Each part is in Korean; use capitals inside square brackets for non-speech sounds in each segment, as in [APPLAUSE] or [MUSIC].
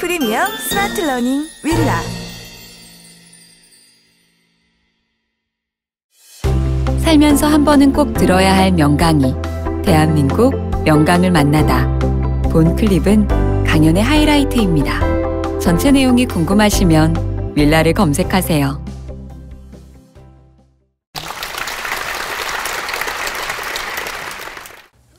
프리미엄 스마트 러닝 윌라 살면서 한 번은 꼭 들어야 할 명강이 대한민국 명강을 만나다 본 클립은 강연의 하이라이트입니다. 전체 내용이 궁금하시면 윌라를 검색하세요.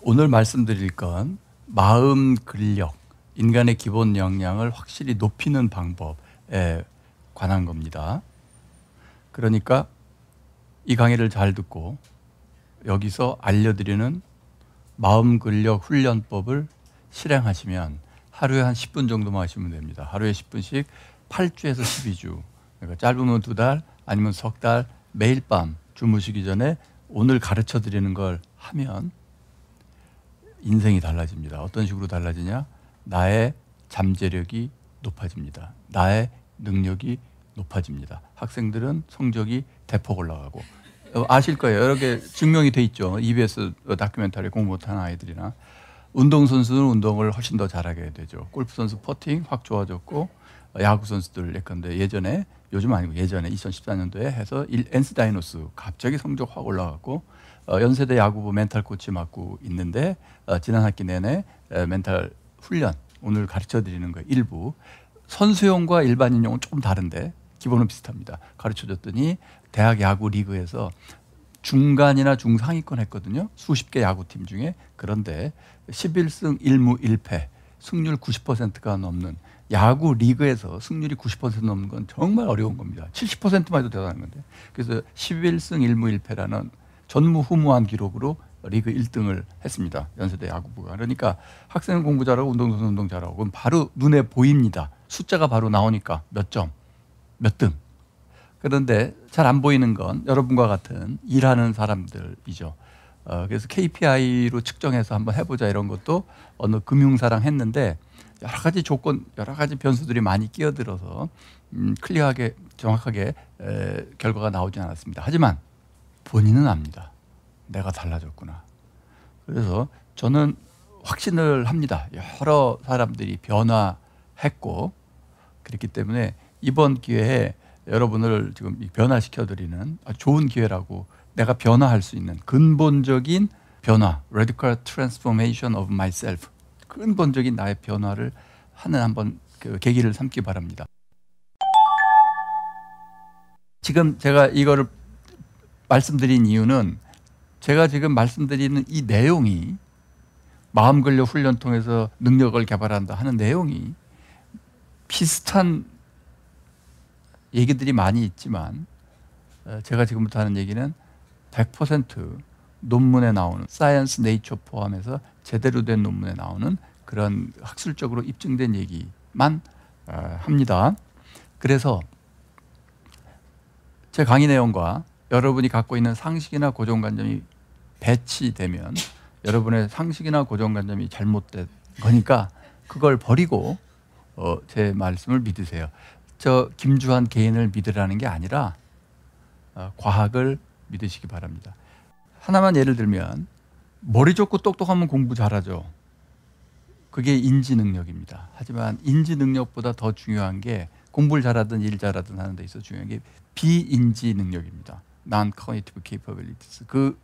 오늘 말씀드릴 건 마음 근력 인간의 기본 역량을 확실히 높이는 방법에 관한 겁니다. 그러니까 이 강의를 잘 듣고 여기서 알려드리는 마음 근력 훈련법을 실행하시면 하루에 한 10분 정도만 하시면 됩니다. 하루에 10분씩 8주에서 12주. 그러니까 짧으면 두 달, 아니면 석 달, 매일 밤 주무시기 전에 오늘 가르쳐 드리는 걸 하면 인생이 달라집니다. 어떤 식으로 달라지냐? 나의 잠재력이 높아집니다. 나의 능력이 높아집니다. 학생들은 성적이 대폭 올라가고 어, 아실 거예요. 여러 개 증명이 돼 있죠. EBS 다큐멘터리 공부 못한 아이들이나 운동 선수는 운동을 훨씬 더 잘하게 되죠. 골프 선수 퍼팅 확 좋아졌고 야구 선수들 예컨대 예전에 요즘 아니고 예전에 2014년도에 해서 엔스 다이노스 갑자기 성적 확 올라갔고 어, 연세대 야구부 멘탈 코치 맡고 있는데 어, 지난 학기 내내 멘탈 훈련 오늘 가르쳐 드리는 거 일부 선수용과 일반인용은 조금 다른데 기본은 비슷합니다. 가르쳐 줬더니 대학 야구 리그에서 중간이나 중상위권 했거든요. 수십 개 야구팀 중에 그런데 11승 1무 1패 승률 90%가 넘는 야구 리그에서 승률이 90% 넘는 건 정말 어려운 겁니다. 70%만 해도 대단한 건데. 그래서 11승 1무 1패라는 전무후무한 기록으로 리그 1등을 했습니다. 연세대 야구부가. 그러니까 학생 공부 잘하고 운동선수 운동 잘하고 그럼 바로 눈에 보입니다. 숫자가 바로 나오니까 몇 점, 몇 등. 그런데 잘 안 보이는 건 여러분과 같은 일하는 사람들이죠. 어, 그래서 KPI로 측정해서 한번 해보자 이런 것도 어느 금융사랑 했는데 여러 가지 조건, 여러 가지 변수들이 많이 끼어들어서 음, 클리어하게 정확하게 에, 결과가 나오지 않았습니다. 하지만 본인은 압니다. 내가 달라졌구나. 그래서 저는 확신을 합니다. 여러 사람들이 변화했고 그렇기 때문에 이번 기회에 여러분을 지금 변화시켜드리는 아, 좋은 기회라고 내가 변화할 수 있는 근본적인 변화, radical transformation of myself, 근본적인 나의 변화를 하는 한번 그 계기를 삼기 바랍니다. 지금 제가 이거를 말씀드린 이유는 제가 지금 말씀드리는 이 내용이 마음 근력 훈련 통해서 능력을 개발한다 하는 내용이 비슷한 얘기들이 많이 있지만 어, 제가 지금부터 하는 얘기는 100% 논문에 나오는 사이언스 네이처 포함해서 제대로 된 논문에 나오는 그런 학술적으로 입증된 얘기만 어, 합니다. 그래서 제 강의 내용과 여러분이 갖고 있는 상식이나 고정관념이 배치되면 여러분의 상식이나 고정관념이 잘못된 거니까 그걸 버리고 어, 제 말씀을 믿으세요. 저 김주한 개인을 믿으라는 게 아니라 어, 과학을 믿으시기 바랍니다. 하나만 예를 들면 머리 좋고 똑똑하면 공부 잘하죠. 그게 인지 능력입니다. 하지만 인지 능력보다 더 중요한 게 공부를 잘하든 일 잘하든 하는 데 있어 중요한 게 비인지 능력입니다. non-cognitive capabilities. 그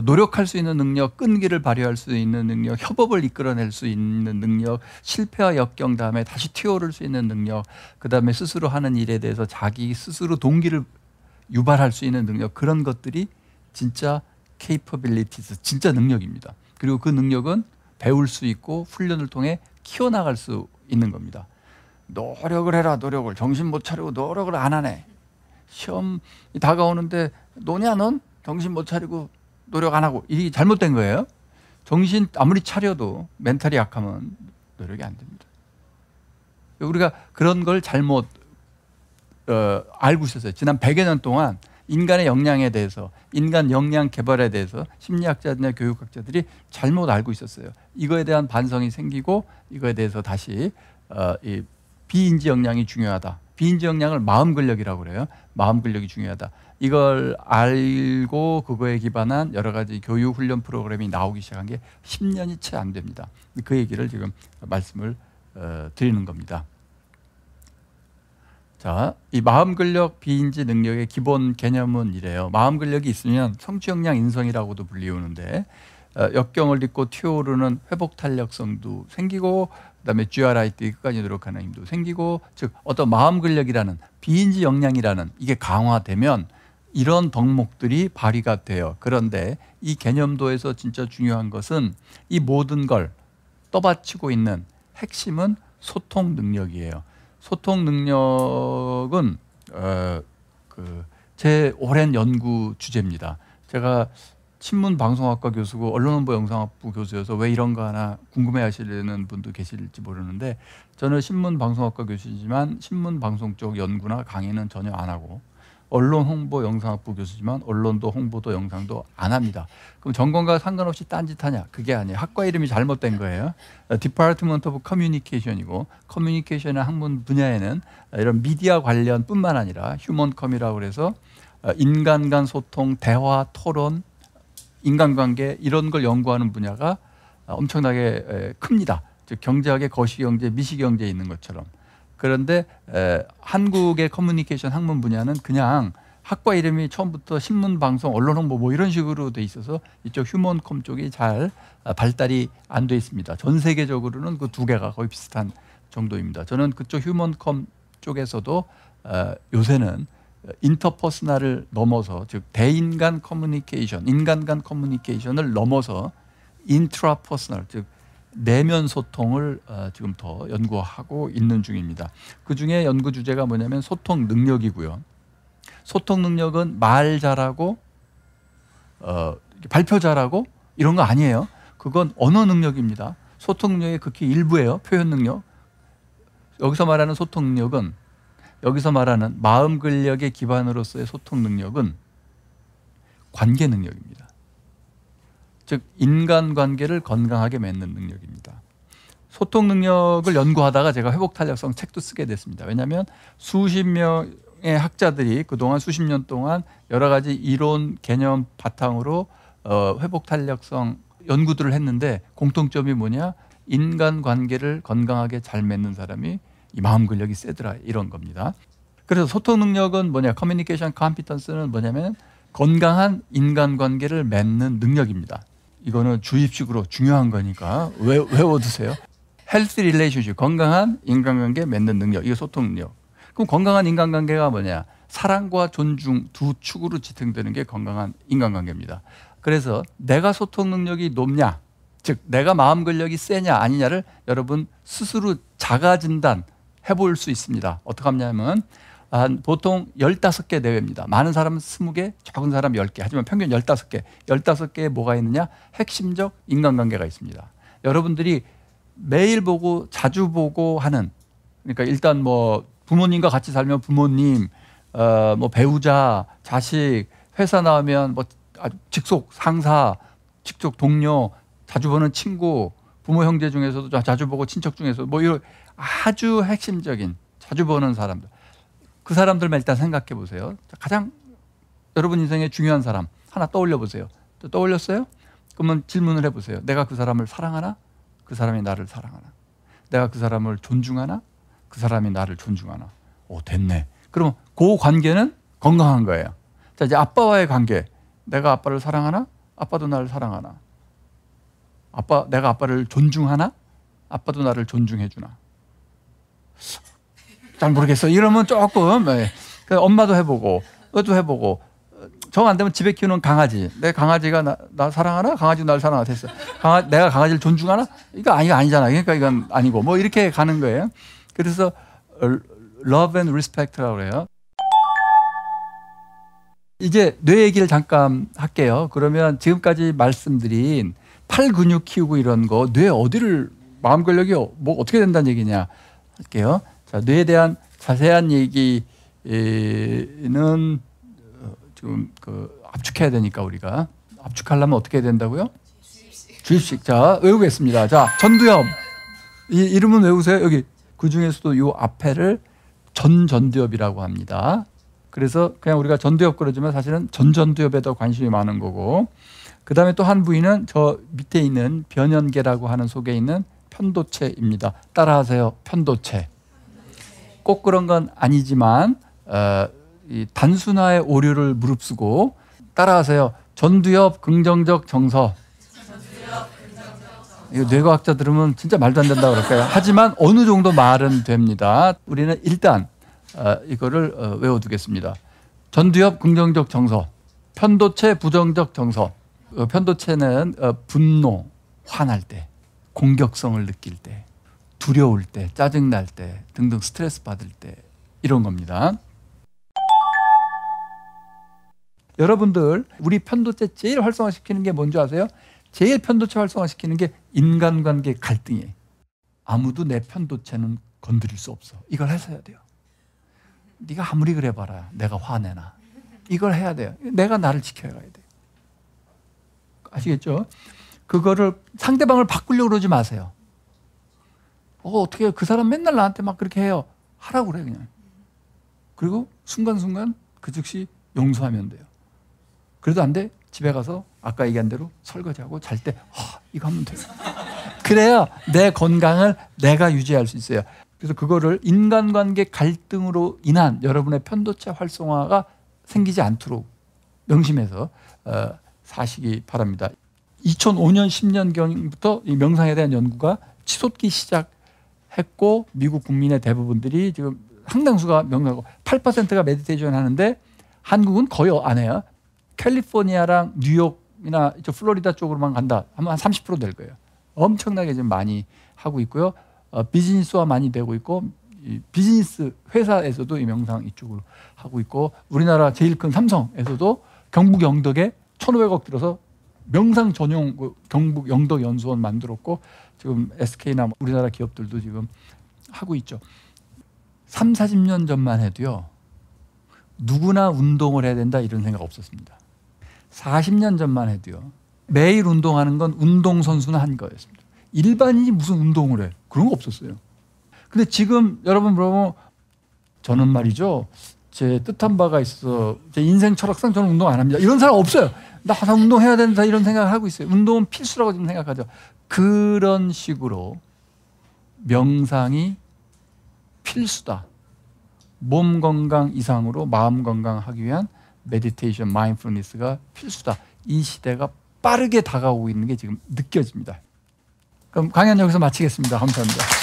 노력할 수 있는 능력, 끈기를 발휘할 수 있는 능력, 협업을 이끌어낼 수 있는 능력, 실패와 역경 다음에 다시 튀어오를 수 있는 능력, 그 다음에 스스로 하는 일에 대해서 자기 스스로 동기를 유발할 수 있는 능력 그런 것들이 진짜 케이퍼빌리티스 진짜 능력입니다. 그리고 그 능력은 배울 수 있고 훈련을 통해 키워나갈 수 있는 겁니다. 노력을 해라 노력을 정신 못 차리고 노력을 안 하네. 시험 다가오는데 노냐 넌 정신 못 차리고 노력 안 하고 이게 잘못된 거예요. 정신 아무리 차려도 멘탈이 약하면 노력이 안 됩니다. 우리가 그런 걸 잘못 어, 알고 있었어요. 지난 100여 년 동안 인간의 역량에 대해서 인간 역량 개발에 대해서 심리학자들이나 교육학자들이 잘못 알고 있었어요. 이거에 대한 반성이 생기고 이거에 대해서 다시 어, 비인지 역량이 중요하다. 비인지 역량을 마음 근력이라고 그래요. 마음 근력이 중요하다. 이걸 알고 그거에 기반한 여러 가지 교육 훈련 프로그램이 나오기 시작한 게 10년이 채 안 됩니다. 그 얘기를 지금 말씀을 어, 드리는 겁니다. 자, 이 마음 근력 비인지 능력의 기본 개념은 이래요. 마음 근력이 있으면 성취역량 인성이라고도 불리우는데 어, 역경을 딛고 튀어오르는 회복 탄력성도 생기고 그다음에 GRIT e 끝까지 노력하는 힘도 생기고 즉 어떤 마음 근력이라는 비인지 역량이라는 이게 강화되면 이런 덕목들이 발휘가 돼요. 그런데 이 개념도에서 진짜 중요한 것은 이 모든 걸 떠받치고 있는 핵심은 소통 능력이에요. 소통 능력은 어, 그 제 오랜 연구 주제입니다. 제가 신문 방송학과 교수고 언론홍보 영상학부 교수여서 왜 이런가 하나 궁금해하시는 분도 계실지 모르는데 저는 신문 방송학과 교수지만 신문 방송 쪽 연구나 강의는 전혀 안 하고 언론 홍보 영상학부 교수지만 언론도 홍보도 영상도 안 합니다. 그럼 전공과 상관없이 딴짓하냐? 그게 아니에요. 학과 이름이 잘못된 거예요. 디파트먼트 오브 커뮤니케이션이고 커뮤니케이션의 학문 분야에는 이런 미디어 관련뿐만 아니라 휴먼컴이라고 그래서 인간 간 소통, 대화, 토론 인간관계 이런 걸 연구하는 분야가 어, 엄청나게 큽니다. 즉 경제학의 거시경제, 미시경제 있는 것처럼. 그런데 한국의 커뮤니케이션 학문 분야는 그냥 학과 이름이 처음부터 신문, 방송, 언론 홍보 뭐 이런 식으로 돼 있어서 이쪽 휴먼컴 쪽이 잘 아, 발달이 안 돼 있습니다. 전 세계적으로는 그 두 개가 거의 비슷한 정도입니다. 저는 그쪽 휴먼컴 쪽에서도 어, 요새는 인터퍼스널을 넘어서 즉 대인간 커뮤니케이션, 인간 간 커뮤니케이션을 넘어서 인트라퍼스널 즉 내면 소통을 어, 지금 더 연구하고 있는 중입니다. 그 중에 연구 주제가 뭐냐면 소통 능력이고요. 소통 능력은 말 잘하고 어, 발표 잘하고 이런 거 아니에요. 그건 언어 능력입니다. 소통 능력의 극히 일부예요. 표현 능력. 여기서 말하는 소통 능력은 여기서 말하는 마음 근력의 기반으로서의 소통 능력은 관계 능력입니다. 즉 인간 관계를 건강하게 맺는 능력입니다. 소통 능력을 연구하다가 제가 회복 탄력성 책도 쓰게 됐습니다. 왜냐하면 수십 명의 학자들이 그동안 수십 년 동안 여러 가지 이론 개념 바탕으로 어, 회복 탄력성 연구들을 했는데 공통점이 뭐냐? 인간 관계를 건강하게 잘 맺는 사람이 이 마음 근력이 세더라 이런 겁니다. 그래서 소통 능력은 뭐냐 커뮤니케이션 컴피턴스는 뭐냐면 건강한 인간관계를 맺는 능력입니다. 이거는 주입식으로 중요한 거니까 외, 외워두세요. 헬스 릴레이션십 건강한 인간관계 맺는 능력 이게 소통 능력. 그럼 건강한 인간관계가 뭐냐 사랑과 존중 두 축으로 지탱되는 게 건강한 인간관계입니다. 그래서 내가 소통 능력이 높냐 즉 내가 마음 근력이 세냐 아니냐를 여러분 스스로 자가 진단 해볼 수 있습니다. 어떻게 하냐면 한 아, 보통 15개 대회입니다. 많은 사람은 20개, 작은 사람 10개, 하지만 평균 15개. 15개에 뭐가 있느냐? 핵심적 인간관계가 있습니다. 여러분들이 매일 보고 자주 보고 하는 그러니까 일단 뭐 부모님과 같이 살면 부모님, 어, 뭐 배우자, 자식, 회사 나오면 뭐 직속 상사, 직속 동료, 자주 보는 친구, 부모 형제 중에서도 자주 보고 친척 중에서 뭐 이런 아주 핵심적인 자주 보는 사람들 그 사람들만 일단 생각해 보세요. 가장 여러분 인생에 중요한 사람 하나 떠올려 보세요. 또 떠올렸어요? 그러면 질문을 해 보세요. 내가 그 사람을 사랑하나? 그 사람이 나를 사랑하나? 내가 그 사람을 존중하나? 그 사람이 나를 존중하나? 오 됐네. 그럼 그 관계는 건강한 거예요. 자 이제 아빠와의 관계. 내가 아빠를 사랑하나? 아빠도 나를 사랑하나? 아빠, 내가 아빠를 존중하나? 아빠도 나를 존중해 주나? 잘 모르겠어. 이러면 조금 예. 엄마도 해보고, 어도 해보고, 정 안 되면 집에 키우는 강아지. 내 강아지가 나, 나 사랑하나? 강아지 날 사랑하나? 됐어. 강아, 내가 강아지를 존중하나? 이거 아니, 아니잖아. 그러니까 이건 아니고. 뭐 이렇게 가는 거예요. 그래서 love and respect라고 그요 이제 뇌 얘기를 잠깐 할게요. 그러면 지금까지 말씀드린 팔 근육 키우고 이런 거 뇌 어디를 마음 근력이 뭐 어떻게 된다는 얘기냐 할게요. 자, 뇌에 대한 자세한 얘기는 어, 지금 그 압축해야 되니까 우리가 압축하려면 어떻게 해야 된다고요? 주입식. 주입식. 자, 외우겠습니다. 자, 전두엽. 이 이름은 외우세요. 여기 그 중에서도 요 앞에를 전전두엽이라고 합니다. 그래서 그냥 우리가 전두엽 그러지만 사실은 전전두엽에 더 관심이 많은 거고 그 다음에 또 한 부위는 저 밑에 있는 변연계라고 하는 속에 있는 편도체입니다. 따라하세요. 편도체. 꼭 그런 건 아니지만 어, 단순화의 오류를 무릅쓰고 따라하세요. 전두엽 긍정적 정서. 이거 뇌과학자 들으면 진짜 말도 안 된다 고 그럴까요? 하지만 어느 정도 말은 됩니다. 우리는 일단 어, 이거를 어, 외워두겠습니다. 전두엽 긍정적 정서, 편도체 부정적 정서, 어, 편도체는 어, 분노, 화날 때, 공격성을 느낄 때, 두려울 때, 짜증날 때 등등 스트레스 받을 때 이런 겁니다. 여러분들 우리 편도체 제일 활성화시키는 게 뭔지 아세요? 제일 편도체 활성화시키는 게 인간관계 갈등이에요. 아무도 내 편도체는 건드릴 수 없어. 이걸 해서야 돼요. 네가 아무리 그래봐라 내가 화내나. 이걸 해야 돼요. 내가 나를 지켜야 돼. 아시겠죠? 그거를 상대방을 바꾸려고 그러지 마세요. 어, 어떻게 그 사람 맨날 나한테 막 그렇게 해요. 하라고 그래, 그냥. 그리고 순간순간 그 즉시 용서하면 돼요. 그래도 안 돼? 집에 가서 아까 얘기한 대로 설거지하고 잘 때, 어, 이거 하면 돼 [LAUGHS] 그래야 내 건강을 내가 유지할 수 있어요. 그래서 그거를 인간관계 갈등으로 인한 여러분의 편도체 활성화가 생기지 않도록 명심해서 어, 사시기 바랍니다. 2005년 10년경부터 이 명상에 대한 연구가 치솟기 시작했고 미국 국민의 대부분들이 지금 상당수가 명상하고 8%가 메디테이션 하는데 한국은 거의 안 해요. 캘리포니아랑 뉴욕이나 저 플로리다 쪽으로만 간다. 한30%될 거예요. 엄청나게 지금 많이 하고 있고요. 어, 비즈니스화 많이 되고 있고 비즈니스 회사에서도 이 명상 이쪽으로 하고 있고 우리나라 제일 큰 삼성에서도 경북 영덕에 1,500억 들어서 명상 전용 그 경북 영덕 연수원 만들었고 지금 SK나 뭐 우리나라 기업들도 지금 하고 있죠. 3, 40년 전만 해도요. 누구나 운동을 해야 된다 이런 생각 없었습니다. 40년 전만 해도요. 매일 운동하는 건 운동선수나 한 거였습니다. 일반인이 무슨 운동을 해. 그런 거 없었어요. 근데 지금 여러분 물어보면 저는 말이죠. 제 뜻한 바가 있어 제 인생 철학상 저는 운동 안 합니다. 이런 사람 없어요. 나, 나 운동해야 된다 이런 생각을 하고 있어요. 운동은 필수라고 지금 생각하죠. 그런 식으로 명상이 필수다. 몸 건강 이상으로 마음 건강하기 위한 메디테이션 마인드풀니스가 필수다. 이 시대가 빠르게 다가오고 있는 게 지금 느껴집니다. 그럼 강연 여기서 마치겠습니다. 감사합니다.